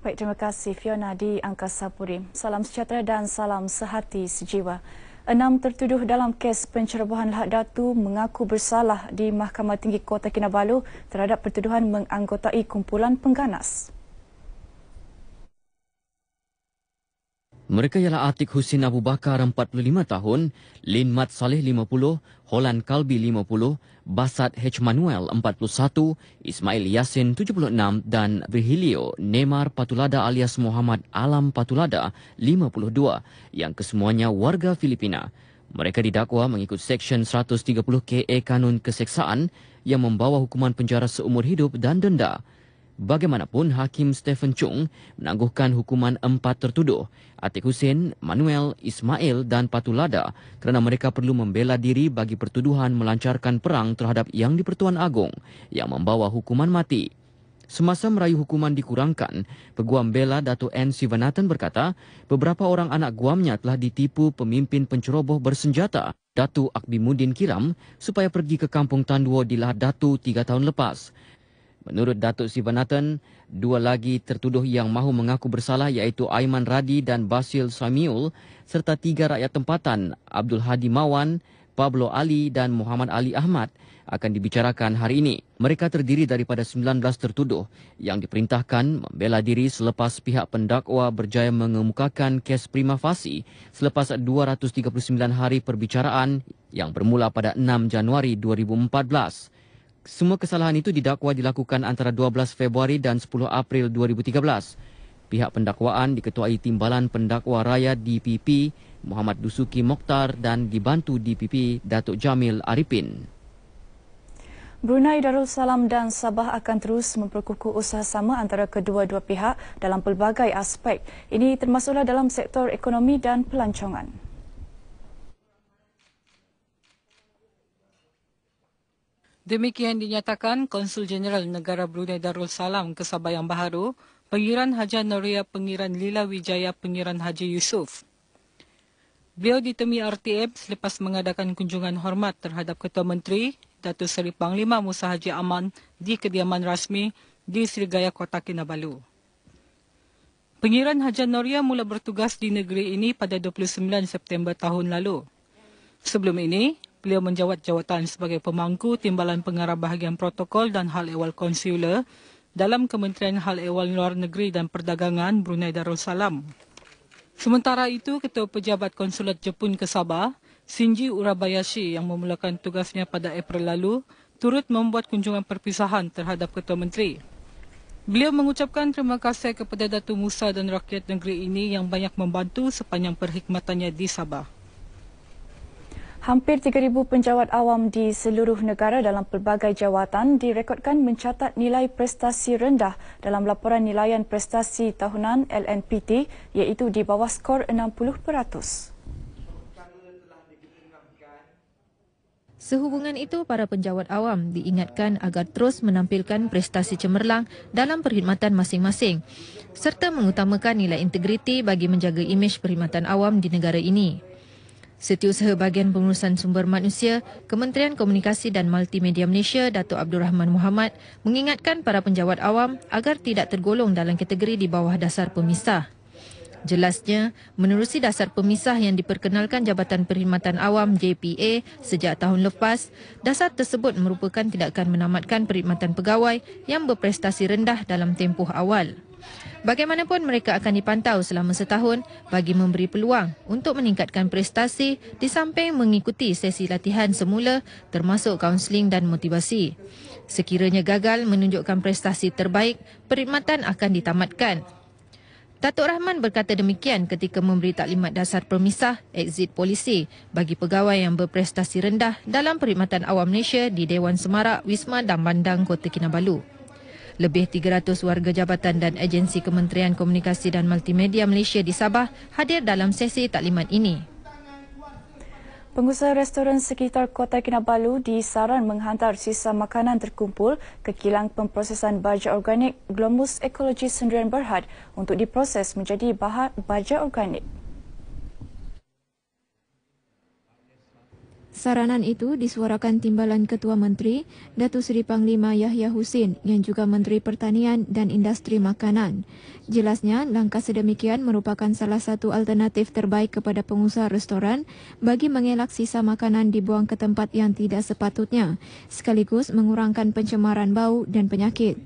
Baik, terima kasih Fiona di Angkasa Puri. Salam sejahtera dan salam sehati sejiwa. Enam tertuduh dalam kes pencerobohan Lahad Datu mengaku bersalah di Mahkamah Tinggi Kota Kinabalu terhadap pertuduhan menganggotai kumpulan pengganas. Mereka ialah Atik Husin Abu Bakar 45 tahun, Lin Mat Saleh 50, Holan Kalbi 50, Basad H. Manuel 41, Ismail Yasin 76 dan Virgilio Neymar Patulada alias Muhammad Alam Patulada 52 yang kesemuanya warga Filipina. Mereka didakwa mengikut Seksyen 130 KE Kanun Keseksaan yang membawa hukuman penjara seumur hidup dan denda. Bagaimanapun, Hakim Stephen Chung menangguhkan hukuman empat tertuduh, Atik Hussein, Manuel, Ismail dan Patulada kerana mereka perlu membela diri bagi pertuduhan melancarkan perang terhadap Yang di-Pertuan Agong yang membawa hukuman mati. Semasa merayu hukuman dikurangkan, Peguam Bela Dato N. Sivanathan berkata, beberapa orang anak guamnya telah ditipu pemimpin penceroboh bersenjata, Datu Akbimudin Kiram, supaya pergi ke kampung Tanduo di Lahat Datu tiga tahun lepas. Menurut Datuk Sivanathan, dua lagi tertuduh yang mahu mengaku bersalah iaitu Aiman Radi dan Basil Samuel serta tiga rakyat tempatan Abdul Hadi Mawan, Pablo Ali dan Muhammad Ali Ahmad akan dibicarakan hari ini. Mereka terdiri daripada 19 tertuduh yang diperintahkan membela diri selepas pihak pendakwa berjaya mengemukakan kes prima facie selepas 239 hari perbicaraan yang bermula pada 6 Januari 2014 semua kesalahan itu didakwa dilakukan antara 12 Februari dan 10 April 2013. Pihak pendakwaan diketuai Timbalan Pendakwa Raya DPP Muhammad Dusuki Mokhtar dan dibantu DPP Datuk Jamil Arifin. Brunei Darussalam dan Sabah akan terus memperkukuh usaha sama antara kedua-dua pihak dalam pelbagai aspek. Ini termasuklah dalam sektor ekonomi dan pelancongan. Demikian dinyatakan Konsul Jeneral Negara Brunei Darul Salam ke Sabah yang baharu, Pengiran Haji Noria Pengiran Lila Wijaya Pengiran Haji Yusuf. Beliau ditemui RTM selepas mengadakan kunjungan hormat terhadap Ketua Menteri Datuk Seri Panglima Musa Haji Aman di kediaman rasmi di Sri Gaya Kota Kinabalu. Pengiran Haji Noria mula bertugas di negeri ini pada 29 September tahun lalu. Sebelum ini, Beliau menjawat jawatan sebagai pemangku Timbalan Pengarah Bahagian Protokol dan Hal Ehwal Konsuler dalam Kementerian Hal Ehwal Luar Negeri dan Perdagangan Brunei Darussalam. Sementara itu, Ketua Pejabat Konsulat Jepun ke Sabah, Shinji Urabayashi yang memulakan tugasnya pada April lalu, turut membuat kunjungan perpisahan terhadap Ketua Menteri. Beliau mengucapkan terima kasih kepada Datu Musa dan rakyat negeri ini yang banyak membantu sepanjang perkhidmatannya di Sabah. Hampir 3,000 penjawat awam di seluruh negara dalam pelbagai jawatan direkodkan mencatat nilai prestasi rendah dalam laporan nilaian prestasi tahunan LNPT iaitu di bawah skor 60%. Sehubungan itu, para penjawat awam diingatkan agar terus menampilkan prestasi cemerlang dalam perkhidmatan masing-masing serta mengutamakan nilai integriti bagi menjaga imej perkhidmatan awam di negara ini. Setiausaha bahagian pengurusan sumber manusia, Kementerian Komunikasi dan Multimedia Malaysia, Datuk Abdul Rahman Muhammad, mengingatkan para penjawat awam agar tidak tergolong dalam kategori di bawah dasar pemisah. Jelasnya, menerusi dasar pemisah yang diperkenalkan Jabatan Perkhidmatan Awam JPA sejak tahun lepas, dasar tersebut merupakan tindakan menamatkan perkhidmatan pegawai yang berprestasi rendah dalam tempoh awal. Bagaimanapun mereka akan dipantau selama setahun bagi memberi peluang untuk meningkatkan prestasi di samping mengikuti sesi latihan semula termasuk kaunseling dan motivasi. Sekiranya gagal menunjukkan prestasi terbaik, perkhidmatan akan ditamatkan. Datuk Rahman berkata demikian ketika memberi taklimat dasar permisah exit polisi bagi pegawai yang berprestasi rendah dalam perkhidmatan awam Malaysia di Dewan Semarak, Wisma dan Kota Kinabalu. Lebih 300 warga jabatan dan agensi Kementerian Komunikasi dan Multimedia Malaysia di Sabah hadir dalam sesi taklimat ini. Pengusaha restoran sekitar Kota Kinabalu disaran menghantar sisa makanan terkumpul ke kilang pemprosesan baja organik Glomus Ekologi Sendirian Berhad untuk diproses menjadi bahan baja organik. Saranan itu disuarakan timbalan Ketua Menteri Datu Seri Panglima Yahya Husin yang juga Menteri Pertanian dan Industri Makanan. Jelasnya, langkah sedemikian merupakan salah satu alternatif terbaik kepada pengusaha restoran bagi mengelak sisa makanan dibuang ke tempat yang tidak sepatutnya, sekaligus mengurangkan pencemaran bau dan penyakit.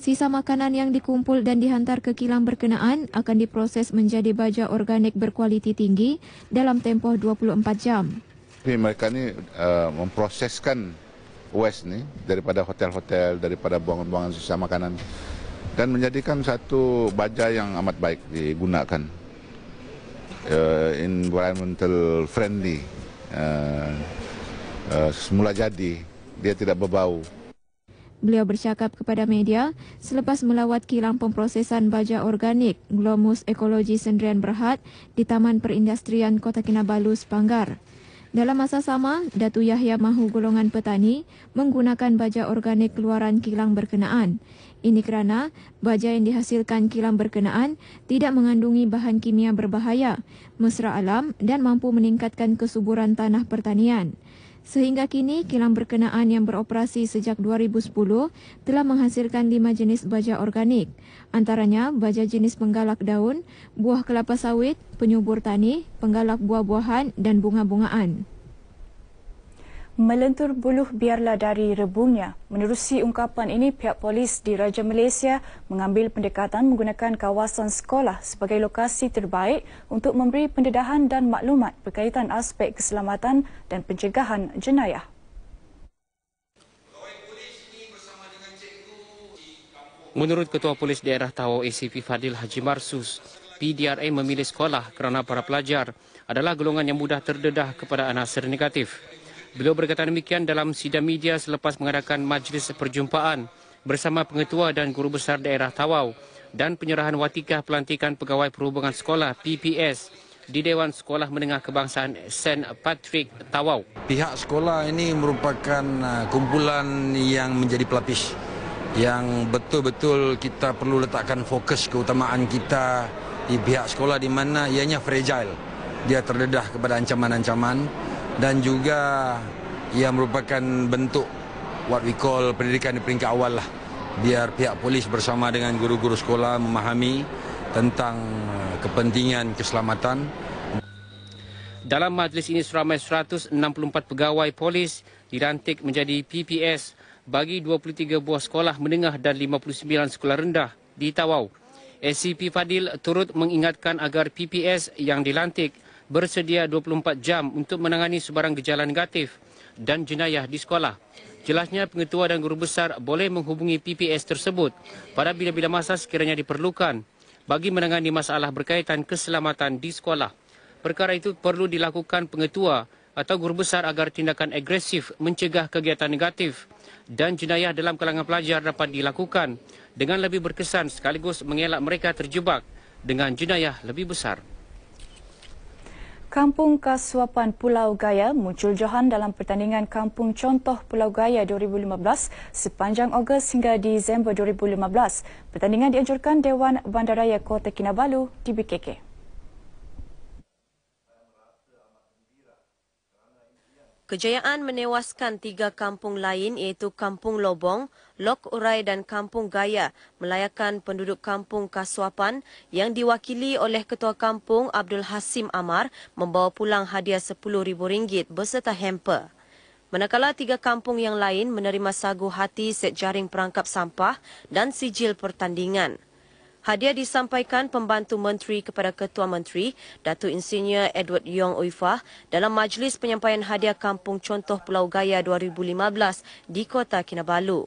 Sisa makanan yang dikumpul dan dihantar ke kilang berkenaan akan diproses menjadi baja organik berkualiti tinggi dalam tempoh 24 jam. Tapi mereka ni uh, memproseskan waste ni daripada hotel-hotel, daripada buangan-buangan sisa makanan dan menjadikan satu baja yang amat baik digunakan. Uh, environmental friendly. Uh, uh, semula jadi, dia tidak berbau. Beliau bercakap kepada media selepas melawat kilang pemprosesan baja organik Glomus Ekologi Sendrian Berhad di Taman Perindustrian Kota Kinabalu, Sepanggar. Dalam masa sama, Datu Yahya mahu golongan petani menggunakan baja organik keluaran kilang berkenaan. Ini kerana baja yang dihasilkan kilang berkenaan tidak mengandungi bahan kimia berbahaya, mesra alam dan mampu meningkatkan kesuburan tanah pertanian. Sehingga kini, kilang berkenaan yang beroperasi sejak 2010 telah menghasilkan lima jenis baja organik. Antaranya, baja jenis penggalak daun, buah kelapa sawit, penyubur tani, penggalak buah-buahan dan bunga-bungaan melentur buluh biarlah dari rebungnya. Menerusi ungkapan ini, pihak polis di Raja Malaysia mengambil pendekatan menggunakan kawasan sekolah sebagai lokasi terbaik untuk memberi pendedahan dan maklumat berkaitan aspek keselamatan dan pencegahan jenayah. Menurut Ketua Polis Daerah Tawau ACP Fadil Haji Marsus, PDRA memilih sekolah kerana para pelajar adalah golongan yang mudah terdedah kepada anasir negatif. Beliau berkata demikian dalam sidang media selepas mengadakan majlis perjumpaan bersama pengetua dan guru besar daerah Tawau dan penyerahan watikah pelantikan pegawai perhubungan sekolah PPS di Dewan Sekolah Menengah Kebangsaan St. Patrick Tawau. Pihak sekolah ini merupakan uh, kumpulan yang menjadi pelapis yang betul-betul kita perlu letakkan fokus keutamaan kita di pihak sekolah di mana ianya fragile. Dia terdedah kepada ancaman-ancaman dan juga yang merupakan bentuk what we call pendidikan di peringkat awal lah biar pihak polis bersama dengan guru-guru sekolah memahami tentang eh, kepentingan keselamatan dalam majlis ini seramai 164 pegawai polis dilantik menjadi PPS bagi 23 buah sekolah menengah dan 59 sekolah rendah di Tawau. SCP Fadil turut mengingatkan agar PPS yang dilantik bersedia 24 jam untuk menangani sebarang gejala negatif dan jenayah di sekolah. Jelasnya pengetua dan guru besar boleh menghubungi PPS tersebut pada bila-bila masa sekiranya diperlukan bagi menangani masalah berkaitan keselamatan di sekolah. Perkara itu perlu dilakukan pengetua atau guru besar agar tindakan agresif mencegah kegiatan negatif dan jenayah dalam kalangan pelajar dapat dilakukan dengan lebih berkesan sekaligus mengelak mereka terjebak dengan jenayah lebih besar. Kampung Kasuapan Pulau Gaya muncul Johan dalam pertandingan Kampung Contoh Pulau Gaya 2015 sepanjang Ogos hingga Disember 2015. Pertandingan dianjurkan Dewan Bandaraya Kota Kinabalu di BKK. Kejayaan menewaskan tiga kampung lain iaitu Kampung Lobong, Lok Urai dan Kampung Gaya melayakan penduduk Kampung Kasuapan yang diwakili oleh Ketua Kampung Abdul Hasim Amar membawa pulang hadiah RM10,000 beserta hamper. Manakala tiga kampung yang lain menerima sagu hati set jaring perangkap sampah dan sijil pertandingan. Hadiah disampaikan pembantu menteri kepada Ketua Menteri, Datuk Insinyur Edward Yong Uifah dalam majlis penyampaian hadiah Kampung Contoh Pulau Gaya 2015 di Kota Kinabalu.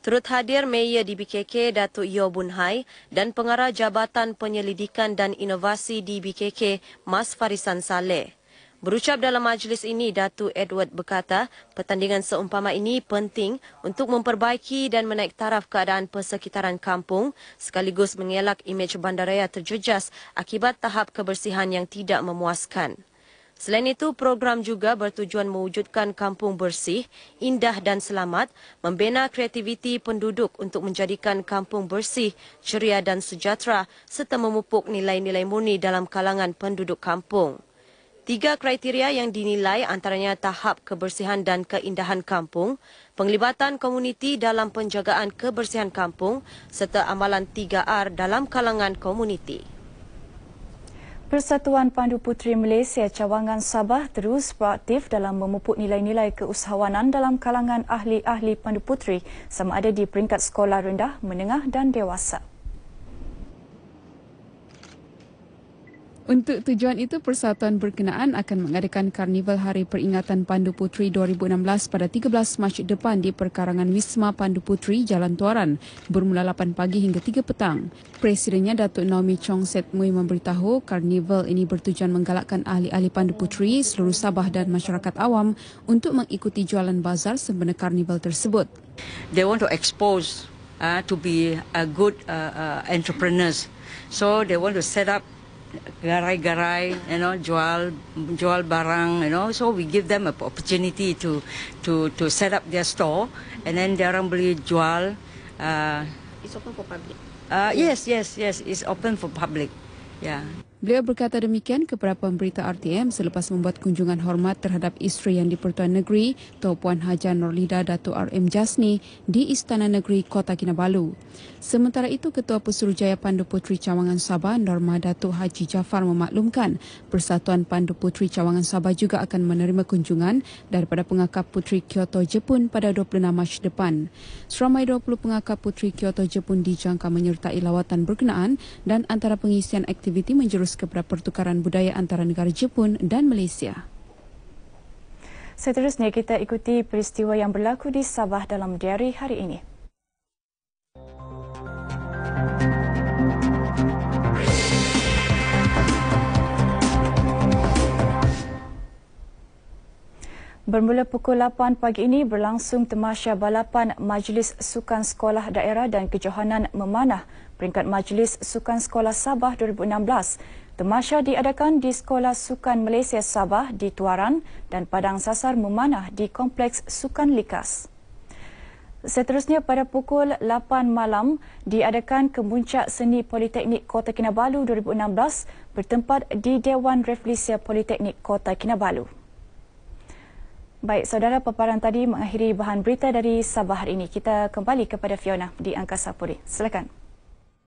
Turut hadir Mayor DBKK Datuk Yeo Bun Hai dan Pengarah Jabatan Penyelidikan dan Inovasi DBKK Mas Farisan Saleh. Berucap dalam majlis ini, Datu Edward berkata, pertandingan seumpama ini penting untuk memperbaiki dan menaik taraf keadaan persekitaran kampung sekaligus mengelak imej bandaraya terjejas akibat tahap kebersihan yang tidak memuaskan. Selain itu, program juga bertujuan mewujudkan kampung bersih, indah dan selamat, membina kreativiti penduduk untuk menjadikan kampung bersih, ceria dan sejahtera serta memupuk nilai-nilai murni dalam kalangan penduduk kampung. Tiga kriteria yang dinilai antaranya tahap kebersihan dan keindahan kampung, penglibatan komuniti dalam penjagaan kebersihan kampung serta amalan 3R dalam kalangan komuniti. Persatuan Pandu Putri Malaysia Cawangan Sabah terus proaktif dalam memupuk nilai-nilai keusahawanan dalam kalangan ahli-ahli Pandu Putri sama ada di peringkat sekolah rendah, menengah dan dewasa. Untuk tujuan itu, Persatuan Berkenaan akan mengadakan Karnival Hari Peringatan Pandu Putri 2016 pada 13 Mac depan di perkarangan Wisma Pandu Putri Jalan Tuaran bermula 8 pagi hingga 3 petang. Presidennya Datuk Naomi Chong Set Mui memberitahu Karnival ini bertujuan menggalakkan ahli-ahli Pandu Putri, seluruh Sabah dan masyarakat awam untuk mengikuti jualan bazar sebenar Karnival tersebut. They want to expose uh, to be a good uh, uh, entrepreneurs. So they want to set up garai-garai, you know, jual jual barang, you know. So we give them a opportunity to to to set up their store, and then they are able to jual. Uh, It's open for public. Uh, yes, yes, yes. It's open for public. Yeah. Beliau berkata demikian kepada pemberita RTM selepas membuat kunjungan hormat terhadap isteri yang di-Pertuan Negeri, Tuan Puan Haja Norlida Datuk RM Jasni di Istana Negeri Kota Kinabalu. Sementara itu, Ketua Pesuruhjaya Pandu Puteri Cawangan Sabah, Norma Datuk Haji Jafar memaklumkan Persatuan Pandu Puteri Cawangan Sabah juga akan menerima kunjungan daripada pengakap Puteri Kyoto Jepun pada 26 Mac depan. Seramai 20 pengakap Puteri Kyoto Jepun dijangka menyertai lawatan berkenaan dan antara pengisian aktiviti menjurus khas kepada pertukaran budaya antara negara Jepun dan Malaysia. Seterusnya kita ikuti peristiwa yang berlaku di Sabah dalam diari hari ini. Bermula pukul 8 pagi ini berlangsung temasya balapan Majlis Sukan Sekolah Daerah dan Kejohanan Memanah peringkat Majlis Sukan Sekolah Sabah 2016. Temasya diadakan di Sekolah Sukan Malaysia Sabah di Tuaran dan Padang Sasar Memanah di Kompleks Sukan Likas. Seterusnya pada pukul 8 malam diadakan kemuncak seni Politeknik Kota Kinabalu 2016 bertempat di Dewan Reflisia Politeknik Kota Kinabalu. Baik, saudara paparan tadi mengakhiri bahan berita dari Sabah hari ini. Kita kembali kepada Fiona di Angkasa Puri. Silakan.